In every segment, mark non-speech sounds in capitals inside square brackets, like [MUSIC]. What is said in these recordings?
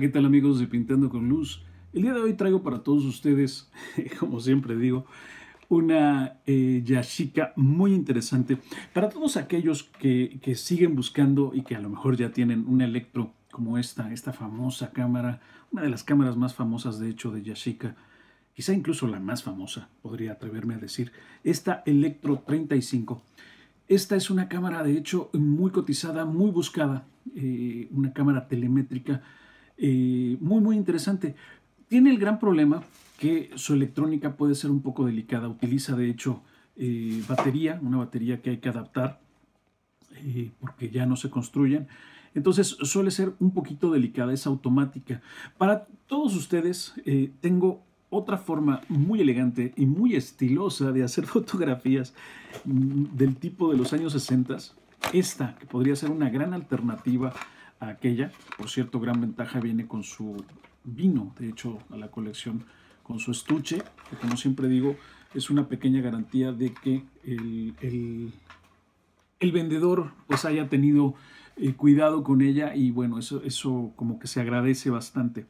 ¿qué tal amigos de Pintando con Luz? El día de hoy traigo para todos ustedes, [LAUGHS] como siempre digo, una eh, Yashica muy interesante para todos aquellos que, que, siguen buscando y que a lo mejor ya tienen un electro como esta, esta famosa cámara, una de las cámaras más famosas de hecho de Yashica quizá incluso la más famosa, podría atreverme a decir, esta Electro 35. Esta es una cámara de hecho muy cotizada, muy buscada, eh, una cámara telemétrica muy, muy interesante. Tiene el gran problema que su electrónica puede ser un poco delicada. Utiliza, de hecho, eh, batería, una batería que hay que adaptar eh, porque ya no se construyen. Entonces suele ser un poquito delicada, es automática. Para todos ustedes eh, tengo otra forma muy elegante y muy estilosa de hacer [LAUGHS] fotografías del tipo de los años 60. Esta, que podría ser una gran alternativa aquella. Por cierto, gran ventaja viene con su vino, de hecho, a la colección con su estuche, que como siempre digo, es una pequeña garantía de que el, vendedor pues haya tenido eh, cuidado con ella y bueno, eso, eso como que se agradece bastante.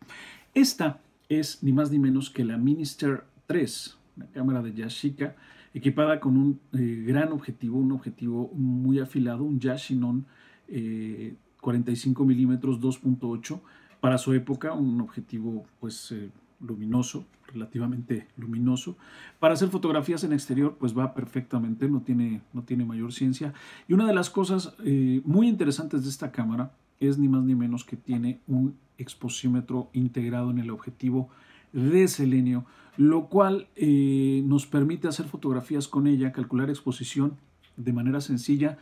Esta es ni más ni menos que la Minister 3, la cámara de Yashica, equipada con un eh, gran objetivo, un objetivo muy afilado, un Yashinon eh, 45 milímetros 2.8, para su época un objetivo pues eh, luminoso, relativamente luminoso. Para hacer fotografías en exterior pues va perfectamente, no tiene, no tiene mayor ciencia. Y una de las cosas eh, muy interesantes de esta cámara es ni más ni menos que tiene un exposímetro integrado en el objetivo de selenio, lo cual eh, nos permite hacer fotografías con ella, calcular exposición de manera sencilla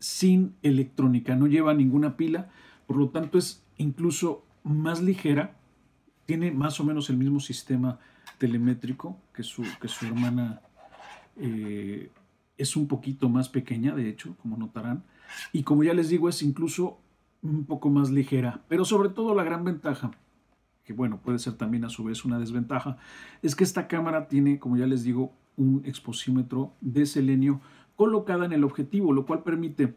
sin electrónica, no lleva ninguna pila, por lo tanto es incluso más ligera, tiene más o menos el mismo sistema telemétrico que su, que su hermana eh, es un poquito más pequeña, de hecho, como notarán, y como ya les digo es incluso un poco más ligera, pero sobre todo la gran ventaja que bueno, puede ser también a su vez una desventaja, es que esta cámara tiene, como ya les digo, un exposímetro de selenio colocada en el objetivo, lo cual permite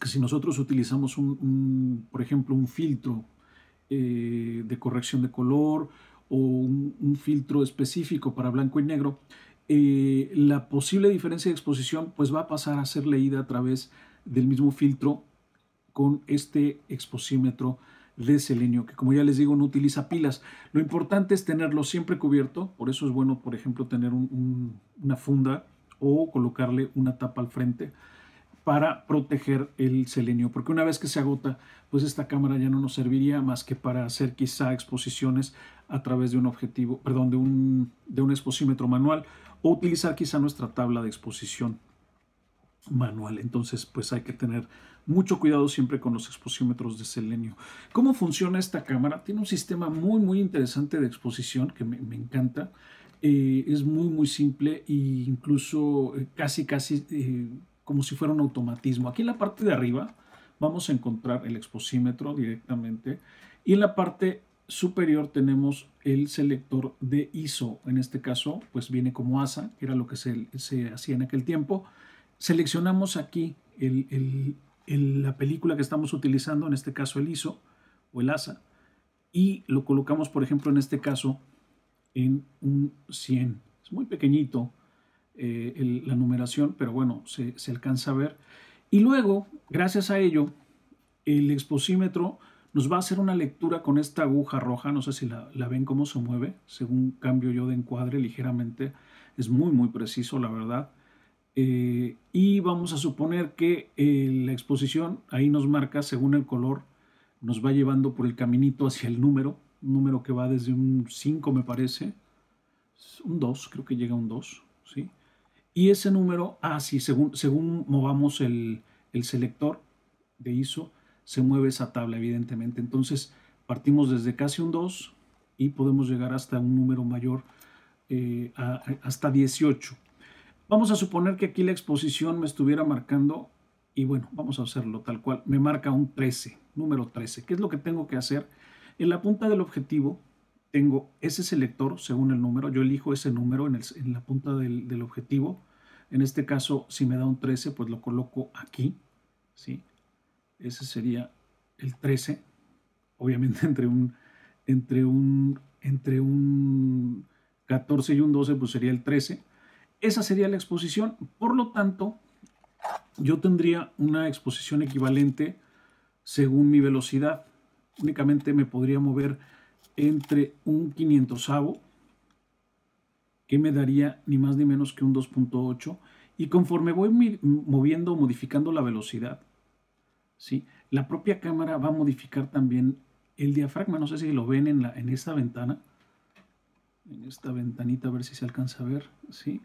que si nosotros utilizamos, un, por ejemplo, un filtro eh, de corrección de color o un, filtro específico para blanco y negro, eh, la posible diferencia de exposición pues va a pasar a ser leída a través del mismo filtro con este exposímetro de selenio, que como ya les digo no utiliza pilas. Lo importante es tenerlo siempre cubierto, por eso es bueno, por ejemplo, tener una funda o colocarle una tapa al frente para proteger el selenio, porque una vez que se agota, pues esta cámara ya no nos serviría más que para hacer quizá exposiciones a través de un objetivo, perdón, de un, de un exposímetro manual o utilizar quizá nuestra tabla de exposición manual. Entonces, pues hay que tener mucho cuidado siempre con los exposímetros de selenio. ¿Cómo funciona esta cámara? Tiene un sistema muy, muy interesante de exposición que me, me encanta. Eh, es muy, muy simple e incluso eh, casi, casi eh, como si fuera un automatismo. Aquí en la parte de arriba vamos a encontrar el exposímetro directamente y en la parte superior tenemos el selector de ISO. En este caso, pues viene como ASA, que era lo que se, hacía en aquel tiempo. Seleccionamos aquí la película que estamos utilizando, en este caso el ISO o el ASA, y lo colocamos, por ejemplo, en este caso en un 100. Es muy pequeñito eh, la numeración, pero bueno, se, alcanza a ver. Y luego, gracias a ello, el exposímetro nos va a hacer una lectura con esta aguja roja, no sé si la, ven cómo se mueve, según cambio yo de encuadre ligeramente, es muy muy preciso la verdad. Eh, y vamos a suponer que eh, la exposición ahí nos marca según el color, nos va llevando por el caminito hacia el número un número que va desde un 5 me parece, un 2, creo que llega a un 2, ¿sí? Y ese número, ah, sí, según, según movamos el, selector de ISO, se mueve esa tabla, evidentemente. Entonces, partimos desde casi un 2 y podemos llegar hasta un número mayor, eh, hasta 18. Vamos a suponer que aquí la exposición me estuviera marcando, y bueno, vamos a hacerlo tal cual, me marca un 13, número 13. ¿Qué es lo que tengo que hacer? En la punta del objetivo tengo ese selector según el número, yo elijo ese número en, la punta del, objetivo. En este caso, si me da un 13, pues lo coloco aquí, ¿sí? Ese sería el 13, obviamente [LAUGHS] entre un, entre un, entre un 14 y un 12, pues sería el 13. Esa sería la exposición, por lo tanto, yo tendría una exposición equivalente según mi velocidad únicamente me podría mover entre un 500 que me daría ni más ni menos que un 2.8 y conforme voy moviendo modificando la velocidad ¿sí? la propia cámara va a modificar también el diafragma no sé si lo ven en, la, en esta ventana en esta ventanita a ver si se alcanza a ver ¿sí?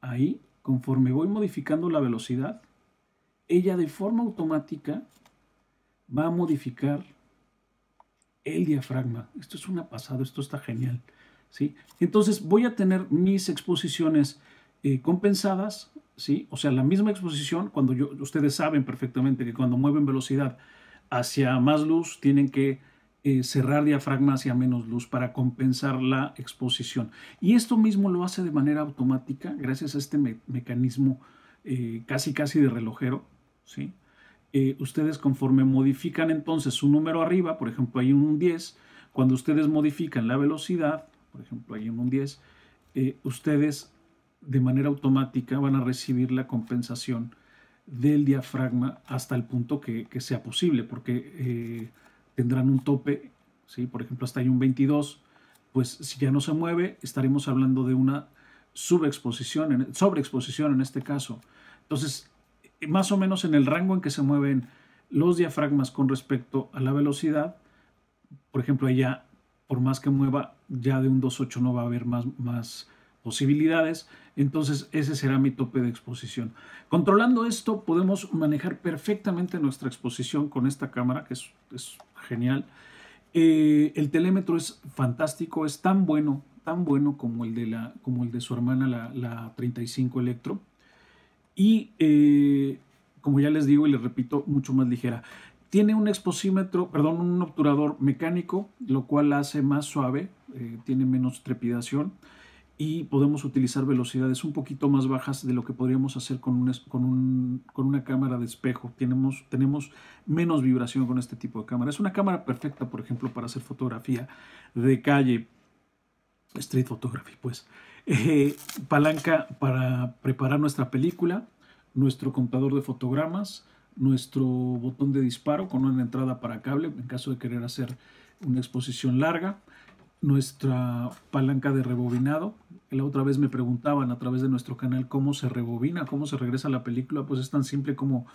ahí conforme voy modificando la velocidad ella de forma automática va a modificar el diafragma. Esto es una pasada, esto está genial. ¿sí? Entonces voy a tener mis exposiciones eh, compensadas, ¿sí? o sea, la misma exposición, cuando yo, ustedes saben perfectamente que cuando mueven velocidad hacia más luz, tienen que eh, cerrar diafragma hacia menos luz para compensar la exposición. Y esto mismo lo hace de manera automática gracias a este mecanismo eh, casi casi de relojero, ¿sí? Eh, ustedes conforme modifican entonces su número arriba, por ejemplo hay un 10, cuando ustedes modifican la velocidad, por ejemplo hay un 10, eh, ustedes de manera automática van a recibir la compensación del diafragma hasta el punto que, sea posible, porque eh, tendrán un tope, ¿sí? por ejemplo hasta hay un 22, pues si ya no se mueve estaremos hablando de una subexposición, sobreexposición en este caso. Entonces, eh, más o menos en el rango en que se mueven los diafragmas con respecto a la velocidad. Por ejemplo, allá, por más que mueva, ya de un 2.8 no va a haber más, más posibilidades. Entonces, ese será mi tope de exposición. Controlando esto, podemos manejar perfectamente nuestra exposición con esta cámara, que es, genial. Eh, el telémetro es fantástico, es tan bueno, tan bueno como el de, la, como el de su hermana, la 35 Electro y, eh, como ya les digo y les repito, mucho más ligera. Tiene un exposímetro, perdón, un obturador mecánico, lo cual la hace más suave, eh, tiene menos trepidación y podemos utilizar velocidades un poquito más bajas de lo que podríamos hacer con, con, con, una cámara de espejo. Tenemos, tenemos menos vibración con este tipo de cámara. Es una cámara perfecta, por ejemplo, para hacer fotografía de calle, Street Photography, pues. Eh, palanca para preparar nuestra película, nuestro contador de fotogramas, nuestro botón de disparo con una entrada para cable en caso de querer hacer una exposición larga, nuestra palanca de rebobinado. La otra vez me preguntaban a través de nuestro canal cómo se rebobina, cómo se regresa la película. Pues es tan simple como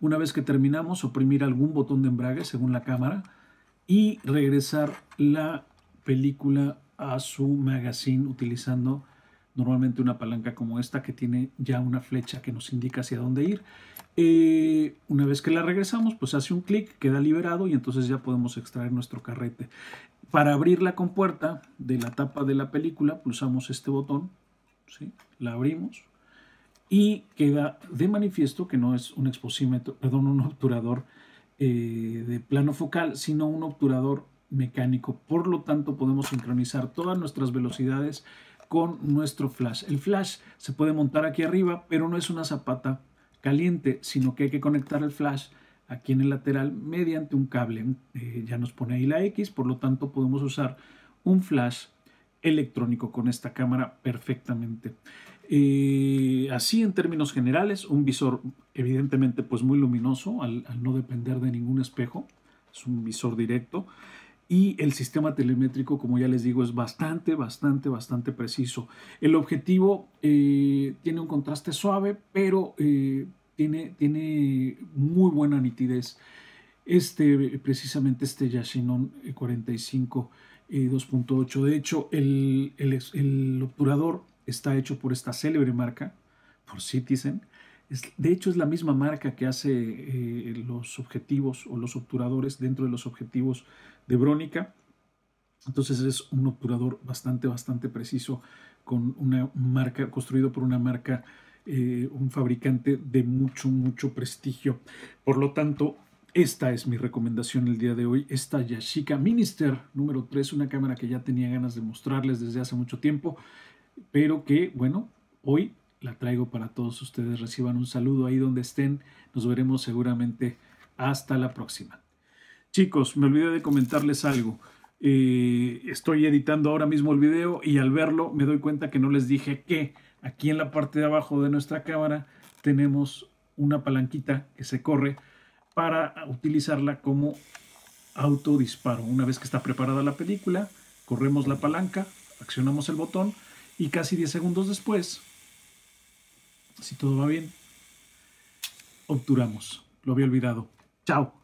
una vez que terminamos oprimir algún botón de embrague según la cámara y regresar la película a su magazine utilizando normalmente una palanca como esta que tiene ya una flecha que nos indica hacia dónde ir. Eh, una vez que la regresamos, pues hace un clic, queda liberado y entonces ya podemos extraer nuestro carrete. Para abrir la compuerta de la tapa de la película, pulsamos este botón, ¿sí? la abrimos y queda de manifiesto que no es un exposímetro, perdón, un obturador eh, de plano focal, sino un obturador mecánico. Por lo tanto, podemos sincronizar todas nuestras velocidades con nuestro flash. El flash se puede montar aquí arriba, pero no es una zapata caliente, sino que hay que conectar el flash aquí en el lateral mediante un cable. Eh, ya nos pone ahí la X, por lo tanto podemos usar un flash electrónico con esta cámara perfectamente. Eh, así en términos generales, un visor evidentemente pues muy luminoso al no depender de ningún espejo, es un visor directo y el sistema telemétrico, como ya les digo, es bastante, bastante, bastante preciso. El objetivo eh, tiene un contraste suave, pero eh, tiene, tiene muy buena nitidez. Este, precisamente este Yashinon 45 2.8. De hecho, el, el obturador está hecho por esta célebre marca, por Citizen, de hecho, es la misma marca que hace eh, los objetivos o los obturadores dentro de los objetivos de Brónica. Entonces es un obturador bastante, bastante preciso con una marca, construido por una marca, eh, un fabricante de mucho, mucho prestigio. Por lo tanto, esta es mi recomendación el día de hoy. Esta Yashica Minister número 3, una cámara que ya tenía ganas de mostrarles desde hace mucho tiempo, pero que, bueno, hoy la traigo para todos ustedes. Reciban un saludo ahí donde estén. Nos veremos seguramente. Hasta la próxima. Chicos, me olvidé de comentarles algo. Eh, estoy editando ahora mismo el video y al verlo me doy cuenta que no les dije que aquí en la parte de abajo de nuestra cámara tenemos una palanquita que se corre para utilizarla como autodisparo. Una vez que está preparada la película, corremos la palanca, accionamos el botón y casi 10 segundos después si todo va bien, obturamos. Lo había olvidado. Chao.